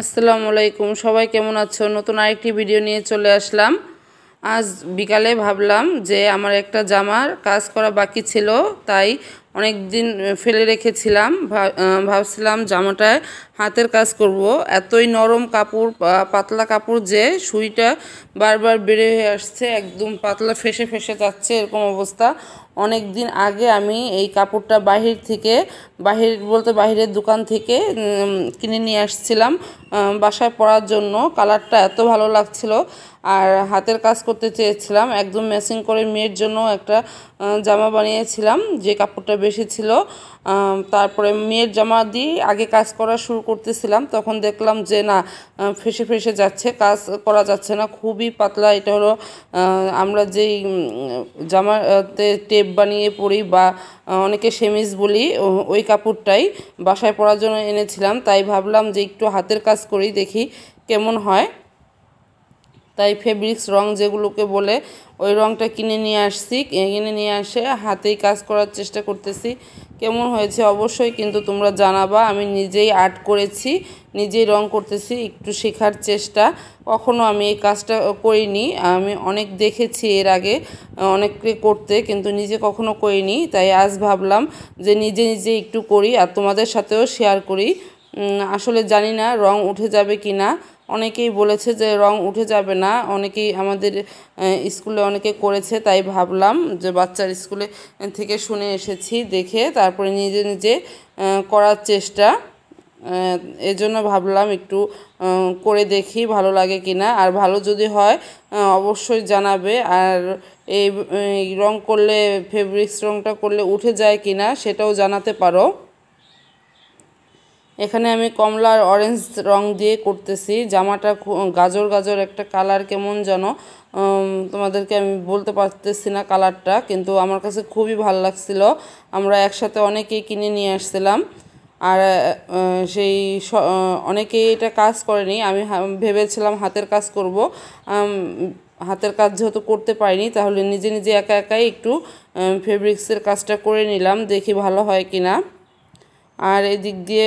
আসসালামু আলাইকুম সবাই কেমন আছো নতুন আরেকটি ভিডিও নিয়ে চলে আসলাম আজ বিকালে ভাবলাম যে আমার একটা জামার কাজ করা বাকি ছিল তাই অনেক দিন ফেলে রেখেছিলাম ভাবছিলাম জামাটায় হাতের কাজ করব এতই নরম কাপড় পাতলা কাপড় যে সুইটা বারবার বেড়ে হয়ে আসছে একদম পাতলা ফেসে ফেসে যাচ্ছে এরকম অবস্থা অনেক দিন আগে আমি এই কাপড়টা বাহির থেকে বাহির বলতে বাহিরের দোকান থেকে কিনে নিয়ে আসছিলাম বাসায় পরার জন্য কালারটা এত ভালো লাগছিল আর হাতের কাজ করতে চেয়েছিলাম একদম মেশিন করে মেয়ের জন্য একটা জামা বানিয়েছিলাম যে কাপড়টা বেশি ছিল তারপরে মেয়ের জামা দিয়ে আগে কাজ করা শুরু করতেছিলাম তখন দেখলাম যে না ফেসে ফেসে যাচ্ছে কাজ করা যাচ্ছে না খুবই পাতলা এটা হলো আমরা যেই জামাতে টেপ বানিয়ে পরি বা অনেকে সেমিজ বলি ওই কাপড়টাই বাসায় পরার জন্য এনেছিলাম তাই ভাবলাম যে একটু হাতের কাজ করি দেখি কেমন হয় তাই ফেব্রিক্স রং যেগুলোকে বলে ওই রংটা কিনে নিয়ে আসছি কিনে নিয়ে আসে হাতেই কাজ করার চেষ্টা করতেছি কেমন হয়েছে অবশ্যই কিন্তু তোমরা জানাবা আমি নিজেই আর্ট করেছি নিজেই রং করতেছি একটু শেখার চেষ্টা কখনো আমি এই কাজটা করিনি আমি অনেক দেখেছি এর আগে অনেককে করতে কিন্তু নিজে কখনো করিনি তাই আজ ভাবলাম যে নিজে নিজে একটু করি আর তোমাদের সাথেও শেয়ার করি আসলে জানি না রং উঠে যাবে কি না অনেকেই বলেছে যে রং উঠে যাবে না অনেকেই আমাদের স্কুলে অনেকে করেছে তাই ভাবলাম যে বাচ্চার স্কুলে থেকে শুনে এসেছি দেখে তারপরে নিজে নিজে করার চেষ্টা এজন্য ভাবলাম একটু করে দেখি ভালো লাগে কিনা আর ভালো যদি হয় অবশ্যই জানাবে আর এই রং করলে ফেব্রিক্স রংটা করলে উঠে যায় কিনা সেটাও জানাতে পারো এখানে আমি কমলা আর অরেঞ্জ রং দিয়ে করতেছি জামাটা গাজর গাজর একটা কালার কেমন যেন তোমাদেরকে আমি বলতে পারতেছি না কালারটা কিন্তু আমার কাছে খুবই ভাল লাগছিল আমরা একসাথে অনেকেই কিনে নিয়ে আসছিলাম আর সেই অনেকেই এটা কাজ করেনি আমি ভেবেছিলাম হাতের কাজ করব হাতের কাজ যেহেতু করতে পারিনি তাহলে নিজে নিজে একা একাই একটু ফেব্রিক্সের কাজটা করে নিলাম দেখি ভালো হয় কি না আর এদিক দিয়ে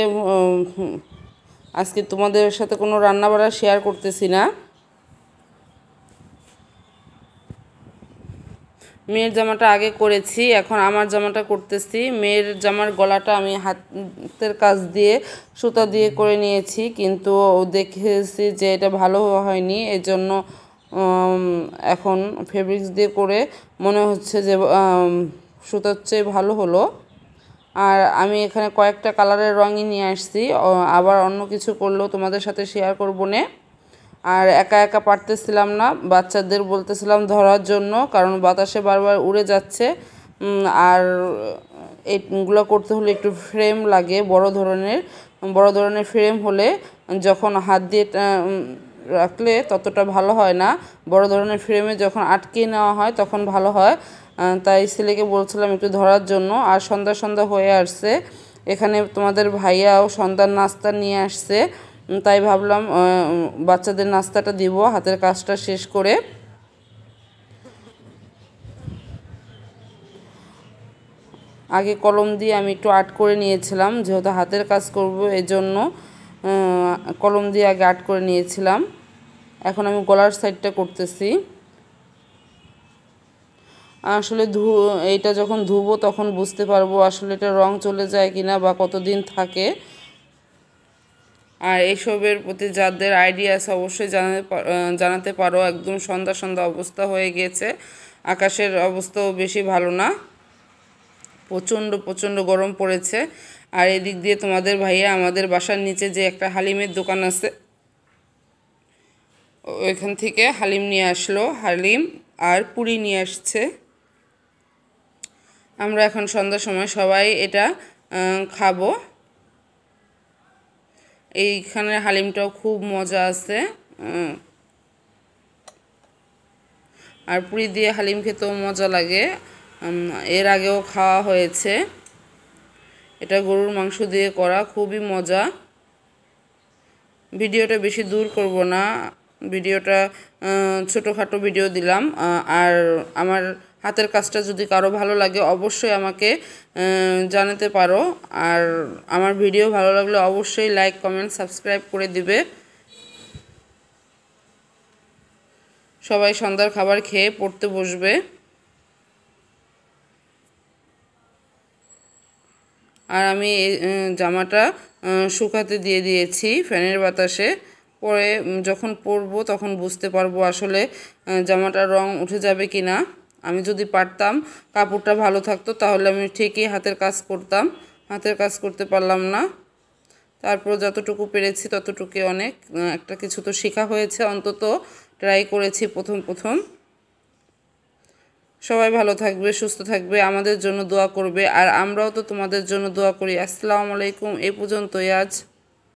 আজকে তোমাদের সাথে কোনো রান্নাবাড়া শেয়ার করতেছি না মেয়ের জামাটা আগে করেছি এখন আমার জামাটা করতেছি মেয়ের জামার গলাটা আমি হাতের কাজ দিয়ে সুতা দিয়ে করে নিয়েছি কিন্তু দেখেছি যে এটা ভালো হয়নি এজন্য এখন ফেব্রিক্স দিয়ে করে মনে হচ্ছে যে সুতার চেয়ে ভালো হলো আর আমি এখানে কয়েকটা কালারের রঙই নিয়ে আসছি আবার অন্য কিছু করলেও তোমাদের সাথে শেয়ার করবো নে আর একা একা পারতেছিলাম না বাচ্চাদের বলতেছিলাম ধরার জন্য কারণ বাতাসে বারবার উড়ে যাচ্ছে আর এইগুলো করতে হলে একটু ফ্রেম লাগে বড় ধরনের বড় ধরনের ফ্রেম হলে যখন হাত দিয়ে রাখলে ততটা ভালো হয় না বড় ধরনের ফ্রেমে যখন আটকে নেওয়া হয় তখন ভালো হয় তাই ছেলেকে বলছিলাম একটু ধরার জন্য আর সন্ধ্যা সন্ধ্যা হয়ে আসছে এখানে তোমাদের ভাইয়াও সন্ধ্যার নাস্তা নিয়ে আসছে তাই ভাবলাম বাচ্চাদের নাস্তাটা দিব হাতের কাজটা শেষ করে আগে কলম দিয়ে আমি একটু আর্ট করে নিয়েছিলাম যেহেতু হাতের কাজ করব এজন্য কলম দিয়ে আগে আর্ট করে নিয়েছিলাম এখন আমি গলার সাইডটা করতেছি আসলে ধু এটা যখন ধুবো তখন বুঝতে পারবো আসলে এটা রং চলে যায় কিনা বা কতদিন থাকে আর এসবের প্রতি যাদের আইডিয়া আছে অবশ্যই জানাতে পারো একদম সন্ধ্যা সন্ধ্যা অবস্থা হয়ে গিয়েছে আকাশের অবস্থাও বেশি ভালো না প্রচণ্ড প্রচণ্ড গরম পড়েছে আর এদিক দিয়ে তোমাদের ভাইয়া আমাদের বাসার নিচে যে একটা হালিমের দোকান আছে ওইখান থেকে হালিম নিয়ে আসলো হালিম আর পুরি নিয়ে আসছে আমরা এখন সন্ধ্যার সময় সবাই এটা খাবো এইখানে হালিমটাও খুব মজা আছে আর পুরি দিয়ে হালিম খেতেও মজা লাগে এর আগেও খাওয়া হয়েছে এটা গরুর মাংস দিয়ে করা খুবই মজা ভিডিওটা বেশি দূর করব না ভিডিওটা ছোটোখাটো ভিডিও দিলাম আর আমার হাতের কাজটা যদি কারো ভালো লাগে অবশ্যই আমাকে জানাতে পারো আর আমার ভিডিও ভালো লাগলে অবশ্যই লাইক কমেন্ট সাবস্ক্রাইব করে দিবে সবাই সন্ধ্যার খাবার খেয়ে পড়তে বসবে আর আমি জামাটা শুকাতে দিয়ে দিয়েছি ফ্যানের বাতাসে পরে যখন পরবো তখন বুঝতে পারবো আসলে জামাটার রং উঠে যাবে কি না আমি যদি পারতাম কাপড়টা ভালো থাকতো তাহলে আমি ঠিকই হাতের কাজ করতাম হাতের কাজ করতে পারলাম না তারপর যতটুকু পেরেছি ততটুকু অনেক একটা কিছু তো শেখা হয়েছে অন্তত ট্রাই করেছি প্রথম প্রথম সবাই ভালো থাকবে সুস্থ থাকবে আমাদের জন্য দোয়া করবে আর আমরাও তো তোমাদের জন্য দোয়া করি আসসালামু আলাইকুম এ পর্যন্তই আজ